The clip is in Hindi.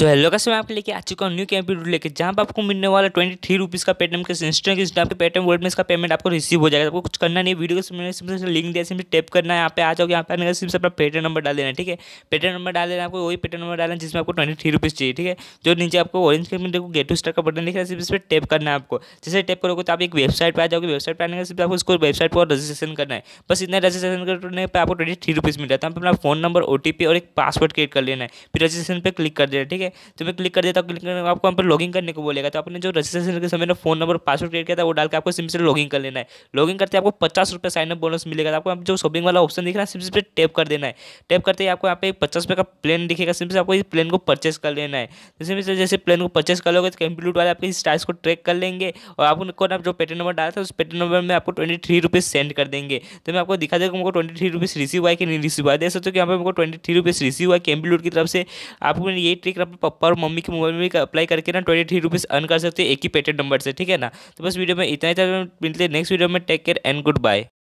सो हेलो कैसे मैं आपके लेके आ चुका हूँ न्यू कैंपिट लेके जहाँ पर आपको मिलने वाला ट्वेंटी थ्री रुपीज़ का पेटम के इंस्टेंट इंस्टा पे वर्ड में इसका पेमेंट आपको रिसीव हो जाएगा आपको कुछ करना नहीं वीडियो को मैंने लिंक दिया सिंपल टेप करना है यहाँ पे आ जाओगे यहाँ पे आने का सिर्फ अपना पेटीएम नंबर डाल देना ठीक है पेटर नंबर डाल देना आपको वही पेटर नंबर डालना जिसमें आपको ट्वेंटी थ्री रुपीज़ चाहिए ठीक है जो नीचे आपको ऑरेंज कलर में देखो गेट टू स्टार का बटन दिख रहा है सिर्फ इस पर टेप करना है आपको जैसे टेप करोगे तो आप एक वेबसाइट पर आ जाओगे वेबसाइट पर आने का सिर्फ आपको उसको वेबसाइट पर रजिस्ट्रेशन करना है बस इतना रजिस्ट्रेशन करने पर आपको ट्वेंटी थ्री रुपीज़ मिल जाता है अपना फोन नंबर ओ और एक पासवर्ड क्रिएट कर लेना है फिर रजिस्ट्रेशन पर क्लिक कर देना ठीक है है तो मैं क्लिक कर देता हूँ क्लिक करने आपको वहाँ पर लॉगिंग करने को बोलेगा तो आपने जो रजिस्ट्रेशन के समय ना फोन नंबर पासवर्ड क्रिएट किया था वो डाल के आपको सिम से लॉगिंग कर लेना है लॉगिंग करते आपको पचास रुपये साइन बोनस मिलेगा तो आपको जो शॉपिंग वाला ऑप्शन दिख रहा है सिम से टैप कर देना है टैप करते ही आपको यहाँ पे पचास का प्लान दिखेगा सिम से आपको इस प्लान को परचेस कर लेना है तो जैसे जैसे प्लान को परचेस कर लोगे तो कंप्यूट वाले आपके स्टाइल्स को ट्रैक कर लेंगे और आपको ना जो पेटीएम नंबर डाला था उस पेटीएम नंबर में आपको ट्वेंटी थ्री रुपीज़ सेंड कर देंगे तो मैं आपको दिखा देगा मुझको ट्वेंटी थ्री रुपीज़ रिसीव हुआ है कि नहीं रिसीव हुआ है देख सकते हो कि यहाँ पर मुझको ट्वेंटी थ्री रुपीज़ रिसीव हुआ है कैम्पी की तरफ से आपको ये ट्रिक आप मतलब पप्पा और मम्मी के मोबाइल में भी अप्लाई करके ना ट्वेंटी थ्री रुपीज़ अर्न कर सकते हो एक ही पेटेड नंबर से ठीक है ना तो बस वीडियो में इतना ही था मिलते हैं नेक्स्ट वीडियो में take care and good bye